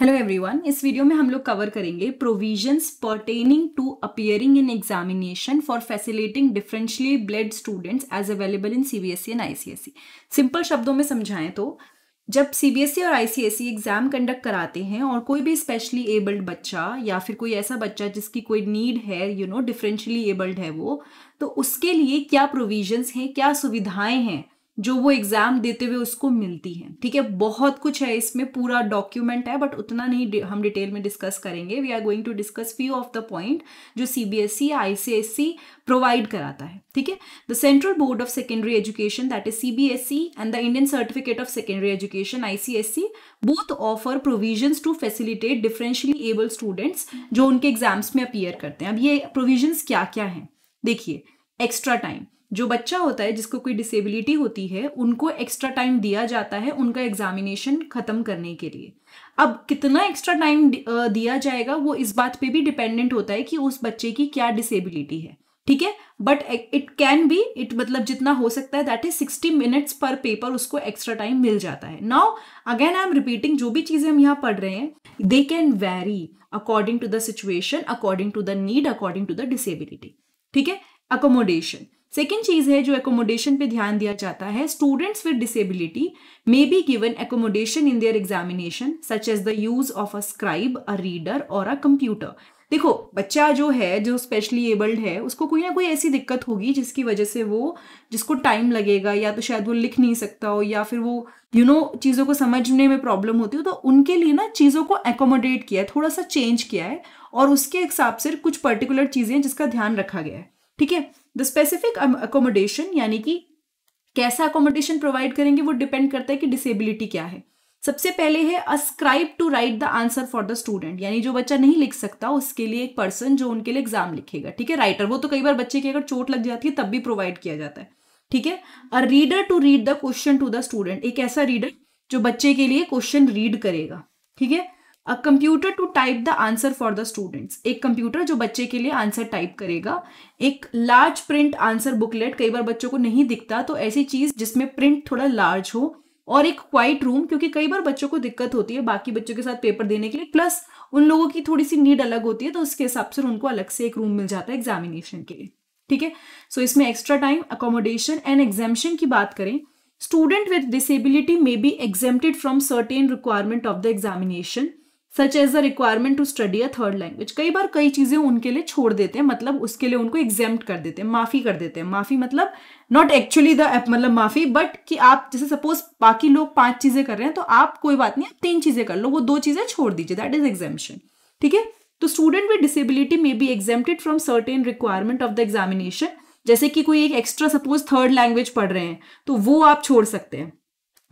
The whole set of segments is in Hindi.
हेलो एवरीवन इस वीडियो में हम लोग कवर करेंगे provisions pertaining to appearing in examination for facilitating differently abled students as available in CBSE and ICSE simple शब्दों में समझाएं तो जब सीबीएसई e और आईसीएसई एग्ज़ाम कंडक्ट कराते हैं और कोई भी स्पेशली एबल्ड बच्चा या फिर कोई ऐसा बच्चा जिसकी कोई नीड है यू नो डिफरेंशली एबल्ड है वो तो उसके लिए क्या प्रोविजंस हैं क्या सुविधाएं हैं जो वो एग्जाम देते हुए उसको मिलती है ठीक है बहुत कुछ है इसमें पूरा डॉक्यूमेंट है बट उतना नहीं हम डिटेल में डिस्कस करेंगे we are going to discuss few of the point जो C B S E I C S C provide कराता है ठीक है the central board of secondary education that is C B S E and the Indian certificate of secondary education I C S C both offer provisions to facilitate differently able students जो उनके एग्जाम्स में अपियर करते हैं अब ये प्रोविजन क्या क्या हैं देखिए एक्स्ट्रा टाइम जो बच्चा होता है जिसको कोई डिसेबिलिटी होती है उनको एक्स्ट्रा टाइम दिया जाता है उनका एग्जामिनेशन ख़त्म करने के लिए अब कितना एक्स्ट्रा टाइम दिया जाएगा वो इस बात पे भी डिपेंडेंट होता है कि उस बच्चे की क्या डिसेबिलिटी है ठीक है but it can be it मतलब जितना हो सकता है दैट इज सिक्सटी मिनट्स पर पेपर उसको एक्स्ट्रा टाइम मिल जाता है now again I am repeating जो भी चीज़ें हम यहाँ पढ़ रहे हैं they can vary according to the situation according to the need according to the disability ठीक है अकोमोडेशन सेकेंड चीज है जो एकोमोडेशन पे ध्यान दिया जाता है students with disability may be given accommodation in their examination such as the use of a scribe a reader और अ कंप्यूटर देखो बच्चा जो है जो स्पेशली एबल्ड है उसको कोई ना कोई ऐसी दिक्कत होगी जिसकी वजह से वो जिसको टाइम लगेगा या तो शायद वो लिख नहीं सकता हो या फिर वो यू you नो know, चीज़ों को समझने में प्रॉब्लम होती हो तो उनके लिए ना चीज़ों को एकोमोडेट किया है थोड़ा सा चेंज किया है और उसके हिसाब से कुछ पर्टिकुलर चीज़ें जिसका ध्यान रखा गया है ठीक है द स्पेसिफिक अकोमोडेशन यानी कि कैसा अकोमोडेशन प्रोवाइड करेंगे वो डिपेंड करता है कि डिसेबिलिटी क्या है सबसे पहले है a scribe to write the answer for the student यानी जो बच्चा नहीं लिख सकता उसके लिए एक पर्सन जो उनके लिए एग्जाम लिखेगा ठीक है राइटर वो तो कई बार बच्चे की अगर चोट लग जाती है तब भी प्रोवाइड किया जाता है ठीक है a reader to read the question to the student एक ऐसा रीडर जो बच्चे के लिए क्वेश्चन रीड करेगा ठीक है a computer to type the answer for the students एक कंप्यूटर जो बच्चे के लिए आंसर टाइप करेगा एक लार्ज प्रिंट आंसर बुकलेट कई बार बच्चों को नहीं दिखता तो ऐसी चीज जिसमें प्रिंट थोड़ा लार्ज हो और एक क्वाइट रूम क्योंकि कई बार बच्चों को दिक्कत होती है बाकी बच्चों के साथ पेपर देने के लिए प्लस उन लोगों की थोड़ी सी नीड अलग होती है तो उसके हिसाब से उनको अलग से एक रूम मिल जाता है एग्जामिनेशन के लिए ठीक है सो इसमें extra time accommodation and examination की बात करें student with disability may be exempted from certain requirement of the examination such as a requirement to study a third language कई बार कई चीज़ें उनके लिए छोड़ देते हैं मतलब उसके लिए उनको एग्जाम कर देते हैं माफ़ी कर देते हैं माफ़ी मतलब नॉट एक्चुअली द मतलब माफ़ी बट कि आप जैसे सपोज बाकी लोग पांच चीज़ें कर रहे हैं तो आप कोई बात नहीं आप तीन चीज़ें कर लो वो दो चीज़ें छोड़ दीजिए दैट इज एग्जामेशन ठीक है तो student with disability may be exempted from certain requirement of the examination जैसे कि कोई एक एक्स्ट्रा सपोज थर्ड लैंग्वेज पढ़ रहे हैं तो वो आप छोड़ सकते हैं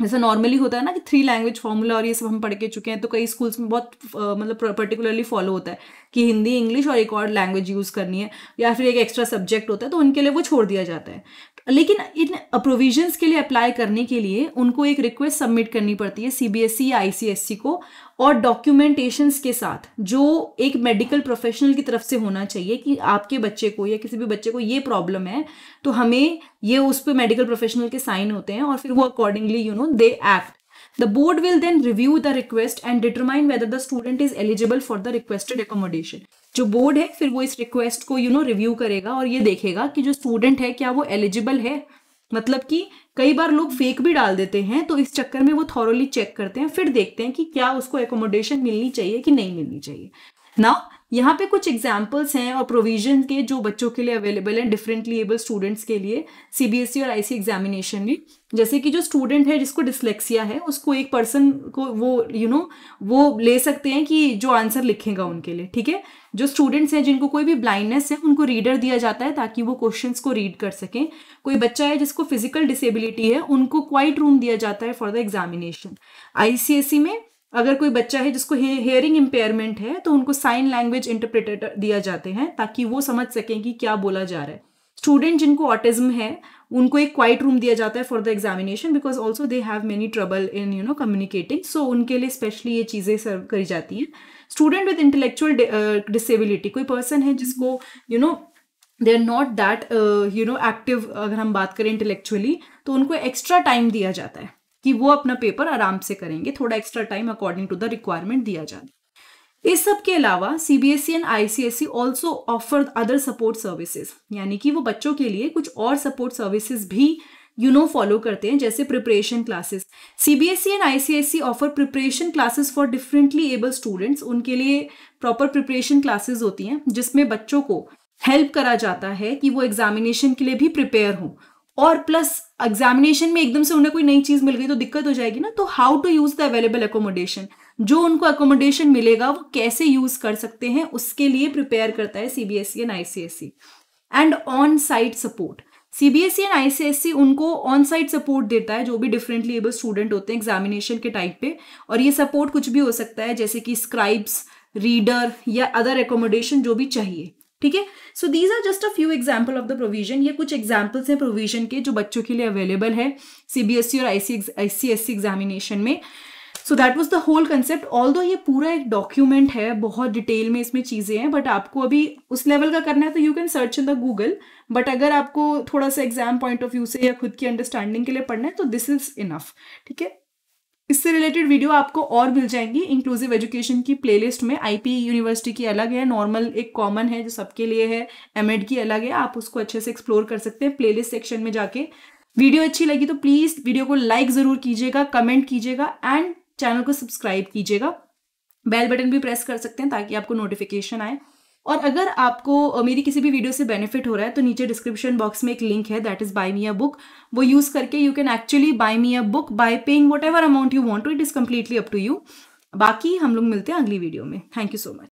जैसे नॉर्मली होता है ना कि थ्री लैंग्वेज फॉर्मूला और ये सब हम पढ़ के चुके हैं तो कई स्कूल्स में बहुत मतलब पर्टिकुलरली फॉलो होता है कि हिंदी इंग्लिश और एक और लैंग्वेज यूज़ करनी है या फिर एक एक्स्ट्रा सब्जेक्ट होता है तो उनके लिए वो छोड़ दिया जाता है लेकिन इन प्रोविजंस के लिए अप्लाई करने के लिए उनको एक रिक्वेस्ट सबमिट करनी पड़ती है सी बी एस ई या आईसीएससी को और डॉक्यूमेंटेशंस के साथ जो एक मेडिकल प्रोफेशनल की तरफ से होना चाहिए कि आपके बच्चे को या किसी भी बच्चे को ये प्रॉब्लम है तो हमें ये उस पर मेडिकल प्रोफेशनल के साइन होते हैं और फिर वो accordingly you know they act the board will then review the request and determine whether the student is eligible for the requested accommodation जो बोर्ड है फिर वो इस रिक्वेस्ट को यू नो रिव्यू करेगा और ये देखेगा कि जो स्टूडेंट है क्या वो एलिजिबल है मतलब कि कई बार लोग फेक भी डाल देते हैं तो इस चक्कर में वो थॉरली चेक करते हैं फिर देखते हैं कि क्या उसको एकोमोडेशन मिलनी चाहिए कि नहीं मिलनी चाहिए ना यहाँ पे कुछ एग्जाम्पल्स हैं और प्रोविजन के जो बच्चों के लिए अवेलेबल हैं डिफरेंटली एबल स्टूडेंट्स के लिए सीबीएसई e और आईसी एग्जामिनेशन में जैसे कि जो स्टूडेंट है जिसको डिसलेक्सिया है उसको एक पर्सन को वो यू you नो know, वो ले सकते हैं कि जो आंसर लिखेगा उनके लिए ठीक है जो स्टूडेंट्स हैं जिनको कोई भी ब्लाइंडनेस है उनको रीडर दिया जाता है ताकि वो क्वेश्चन को रीड कर सकें कोई बच्चा है जिसको फिजिकल डिसेबिलिटी है उनको क्वाइट रूम दिया जाता है फॉर द एग्जामिनेशन आईसीएसई में अगर कोई बच्चा है जिसको हेयरिंग इम्पेयरमेंट है तो उनको साइन लैंग्वेज इंटरप्रिटेटर दिया जाते हैं ताकि वो समझ सकें कि क्या बोला जा रहा है स्टूडेंट जिनको ऑटिज्म है उनको एक क्वाइट रूम दिया जाता है for the examination because also they have many trouble in you know communicating so उनके लिए स्पेशली ये चीज़ें सर्व करी जाती हैं स्टूडेंट विद इंटेलेक्चुअल डिसेबिलिटी कोई पर्सन है जिसको you know they are not that you know active अगर हम बात करें इंटेलेक्चुअली तो उनको एक्स्ट्रा टाइम दिया जाता है कि वो अपना पेपर आराम से करेंगे थोड़ा extra time according to the requirement दिया जाए इस सब के अलावा C B S E and I C S E also offer other support services यानी कि वो बच्चों के लिए कुछ और सपोर्ट सर्विसेज भी यू नो फॉलो करते हैं जैसे preparation classes C B S E and I C S E offer preparation classes for differently able students उनके लिए प्रॉपर प्रिपरेशन क्लासेस होती हैं जिसमें बच्चों को हेल्प करा जाता है कि वो एग्जामिनेशन के लिए भी प्रिपेयर हों और प्लस एग्जामिनेशन में एकदम से उन्हें कोई नई चीज़ मिल गई तो दिक्कत हो जाएगी ना तो how to use the available accommodation जो उनको एकोमोडेशन मिलेगा वो कैसे यूज़ कर सकते हैं उसके लिए प्रिपेयर करता है C B S and I C S and on site support CBSE and ICSE उनको ऑन साइट सपोर्ट देता है जो भी डिफरेंटली एबल स्टूडेंट होते हैं एग्जामिनेशन के टाइप पे और ये सपोर्ट कुछ भी हो सकता है जैसे कि स्क्राइब्स रीडर या अदर एकोमोडेशन जो भी चाहिए ठीक है so these are just a few example of the provision ये कुछ एग्जाम्पल्स हैं प्रोविजन के जो बच्चों के लिए अवेलेबल है सीबीएसई e और आईसी सी एग्जामिनेशन में so that was the whole concept although ये पूरा एक डॉक्यूमेंट है बहुत डिटेल में इसमें चीज़ें हैं बट आपको अभी उस लेवल का करना है तो you can search in the Google but अगर आपको थोड़ा सा एग्जाम पॉइंट ऑफ व्यू से या खुद की अंडरस्टैंडिंग के लिए पढ़ना है तो दिस इज इनफ ठीक है इससे रिलेटेड वीडियो आपको और मिल जाएंगी इंक्लूसिव एजुकेशन की प्लेलिस्ट में आईपी यूनिवर्सिटी e की अलग है नॉर्मल एक कॉमन है जो सबके लिए है एमएड की अलग है आप उसको अच्छे से एक्सप्लोर कर सकते हैं प्लेलिस्ट सेक्शन में जाके वीडियो अच्छी लगी तो प्लीज़ वीडियो को लाइक ज़रूर कीजिएगा कमेंट कीजिएगा एंड चैनल को सब्सक्राइब कीजिएगा बेल बटन भी प्रेस कर सकते हैं ताकि आपको नोटिफिकेशन आए और अगर आपको मेरी किसी भी वीडियो से बेनिफिट हो रहा है तो नीचे डिस्क्रिप्शन बॉक्स में एक लिंक है that is buy me a book वो यूज करके you can actually buy me a book by paying whatever amount you want to it is completely up to you बाकी हम लोग मिलते हैं अगली वीडियो में थैंक यू सो मच